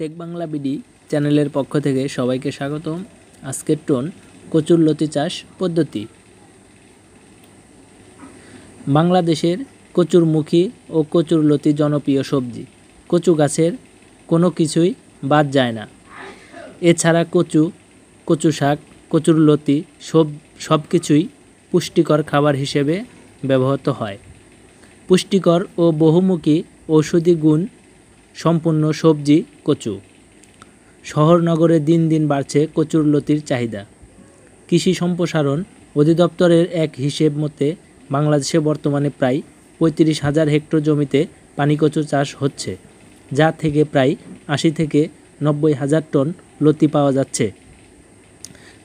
take Bangla BD চ্যানেলের পক্ষ থেকে সবাইকে স্বাগতম আজকের টোন কচুর লতি চাষ পদ্ধতি বাংলাদেশের কচুরমুখী ও কচুর লতি জনপ্রিয় সবজি কচু গাছের কোনো কিছুই বাদ যায় না এছাড়া কচু কচু শাক কচুরলতি সব সব কিছুই পুষ্টিকর খাবার হিসেবে ব্যবহৃত হয় পুষ্টিকর ও বহুমুখী ঔষধি গুণ সম্পূর্ণ সবজি কচু শহর নগরে দিন দিন বাড়ছে কচুর লতির চাহিদা কৃষি সম্প্রসারণ অধিদপ্তরের এক হিসেব মতে বাংলাদেশে বর্তমানে প্রায় পঁয়ত্রিশ হাজার হেক্টর জমিতে পানিকচু চাষ হচ্ছে যা থেকে প্রায় আশি থেকে নব্বই হাজার টন লতি পাওয়া যাচ্ছে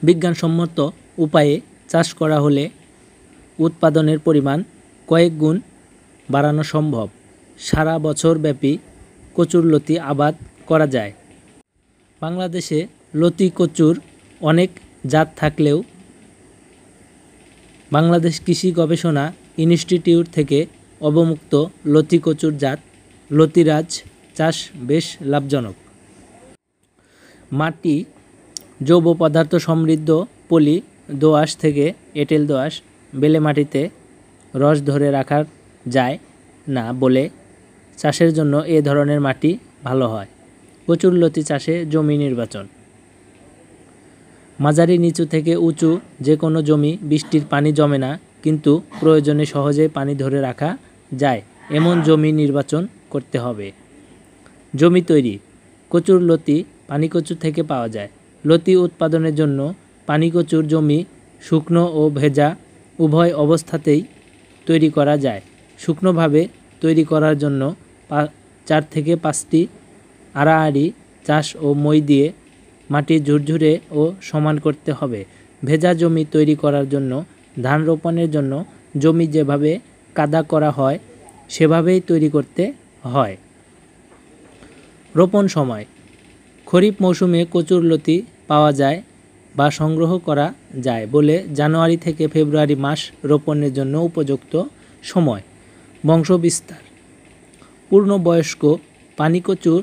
বিজ্ঞানসম্মত উপায়ে চাষ করা হলে উৎপাদনের পরিমাণ কয়েক গুণ বাড়ানো সম্ভব সারা বছর ব্যাপী লতি আবাদ করা যায় বাংলাদেশে লতি কচুর অনেক জাত থাকলেও বাংলাদেশ কৃষি গবেষণা ইনস্টিটিউট থেকে অবমুক্ত লতি কচুর জাত লতিরাজ চাষ বেশ লাভজনক মাটি যৌব পদার্থ সমৃদ্ধ পলি দোআঁশ থেকে এঁটেল দোআঁশ বেলে মাটিতে রস ধরে রাখা যায় না বলে চাষের জন্য এ ধরনের মাটি ভালো হয় প্রচুর লতি চাষে জমি নির্বাচন মাঝারি নিচু থেকে উঁচু যে কোনো জমি বৃষ্টির পানি জমে না কিন্তু প্রয়োজনে সহজে পানি ধরে রাখা যায় এমন জমি নির্বাচন করতে হবে জমি তৈরি কচুর লতি পানিকচু থেকে পাওয়া যায় লতি উৎপাদনের জন্য পানিকচুর জমি শুকনো ও ভেজা উভয় অবস্থাতেই তৈরি করা যায় শুকনোভাবে তৈরি করার জন্য চার থেকে পাঁচটি আড়াআড়ি চাষ ও মই দিয়ে মাটি ঝুরঝুরে ও সমান করতে হবে ভেজা জমি তৈরি করার জন্য ধান রোপণের জন্য জমি যেভাবে কাদা করা হয় সেভাবেই তৈরি করতে হয় রোপণ সময় খরিফ মৌসুমে কচুর লতি পাওয়া যায় বা সংগ্রহ করা যায় বলে জানুয়ারি থেকে ফেব্রুয়ারি মাস রোপণের জন্য উপযুক্ত সময় বংশবিস্তার পূর্ণবয়স্ক পানিকচুর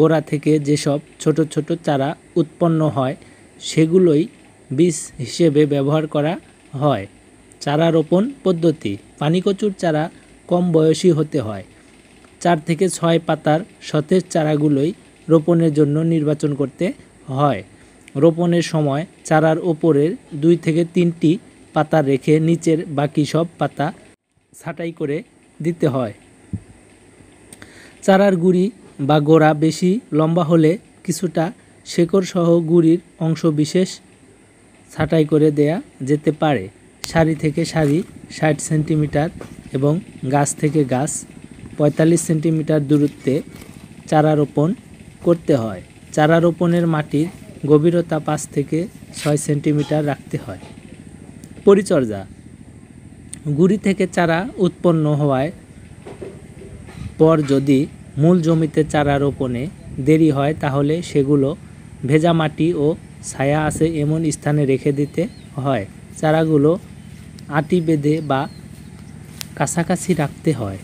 গোড়া থেকে যেসব ছোট ছোট চারা উৎপন্ন হয় সেগুলোই বীজ হিসেবে ব্যবহার করা হয় চারা রোপণ পদ্ধতি পানিকচুর চারা কম বয়সী হতে হয় চার থেকে ছয় পাতার সতেজ চারাগুলোই রোপণের জন্য নির্বাচন করতে হয় রোপণের সময় চারার ওপরের দুই থেকে তিনটি পাতা রেখে নিচের বাকি সব পাতা ছাঁটাই করে দিতে হয় চারার গুড়ি বা গোড়া বেশি লম্বা হলে কিছুটা শেকড়সহ গুড়ির অংশ বিশেষ ছাঁটাই করে দেয়া যেতে পারে সারি থেকে সারি ষাট সেন্টিমিটার এবং গাছ থেকে গাছ পঁয়তাল্লিশ সেন্টিমিটার দূরত্বে চারা রোপণ করতে হয় চারা রোপণের মাটির গভীরতা পাঁচ থেকে ছয় সেন্টিমিটার রাখতে হয় পরিচর্যা গুড়ি থেকে চারা উৎপন্ন হওয়ায় পর যদি মূল জমিতে চারা রোপণে দেরি হয় তাহলে সেগুলো ভেজা মাটি ও ছায়া আছে এমন স্থানে রেখে দিতে হয় চারাগুলো আটি বেঁধে বা কাছাকাছি রাখতে হয়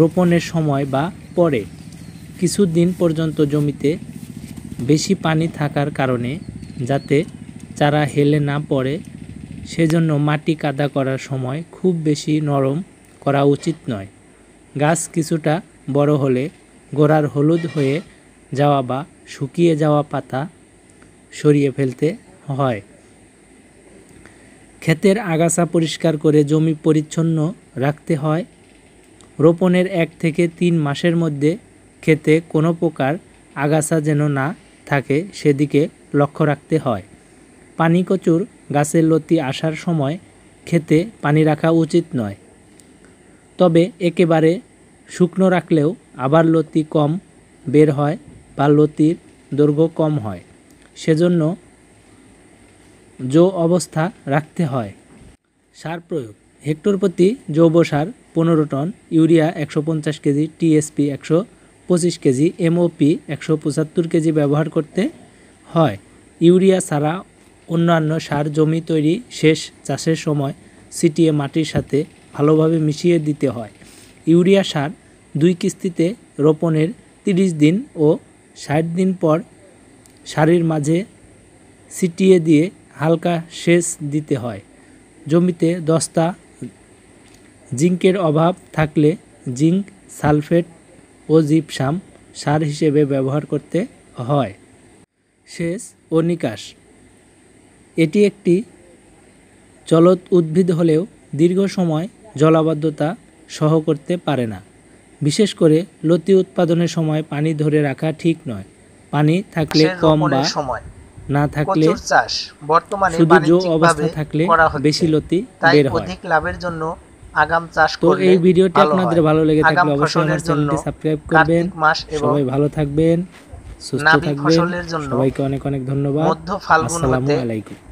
রোপণের সময় বা পরে কিছুদিন পর্যন্ত জমিতে বেশি পানি থাকার কারণে যাতে চারা হেলে না পড়ে সেজন্য মাটি কাদা করার সময় খুব বেশি নরম করা উচিত নয় গাছ কিছুটা বড় হলে গোড়ার হলুদ হয়ে যাওয়া বা শুকিয়ে যাওয়া পাতা সরিয়ে ফেলতে হয় ক্ষেতের আগাছা পরিষ্কার করে জমি পরিচ্ছন্ন রাখতে হয় রোপণের এক থেকে তিন মাসের মধ্যে ক্ষেতে কোনো প্রকার আগাছা যেন না থাকে সেদিকে লক্ষ্য রাখতে হয় পানি কচুর গাছের লতি আসার সময় খেতে পানি রাখা উচিত নয় তবে একেবারে শুকনো রাখলেও আবার লতি কম বের হয় বা লতির দৈর্ঘ্য কম হয় সেজন্য জো অবস্থা রাখতে হয় সার প্রয়োগ হেক্টর প্রতি জৈব সার পনেরো টন ইউরিয়া একশো পঞ্চাশ কেজি টিএসপি একশো পঁচিশ কেজি এমওপি একশো পঁচাত্তর কেজি ব্যবহার করতে হয় ইউরিয়া ছাড়া অন্যান্য সার জমি তৈরি শেষ চাষের সময় সিটিএ মাটির সাথে ভালোভাবে মিশিয়ে দিতে হয় ইউরিয়া সার দুই কিস্তিতে রোপণের ৩০ দিন ও ষাট দিন পর সারের মাঝে ছিটিয়ে দিয়ে হালকা সেচ দিতে হয় জমিতে দস্তা জিঙ্কের অভাব থাকলে জিঙ্ক সালফেট ও জিপসাম সার হিসেবে ব্যবহার করতে হয় সেচ ও নিকাশ এটি একটি চলত উদ্ভিদ হলেও দীর্ঘ সময় জলাবদ্ধতা সহ করতে পারে না বিশেষ করে লতি উৎপাদনের সময় পানি ধরে রাখা ঠিক নয় পানি থাকলে কম বা না থাকলে চাষ বর্তমানে অবস্থা থাকলে বেশি লতি বের হয় অধিক লাভের জন্য আগাম চাষ তো এই ভিডিওটি আপনাদের ভালো লেগে থাকলে অবশ্যই আমার চ্যানেলটি সাবস্ক্রাইব করবেন সবাই ভালো থাকবেন সুস্থ থাকবেন সবাইকে অনেক অনেক ধন্যবাদ আসসালামু আলাইকুম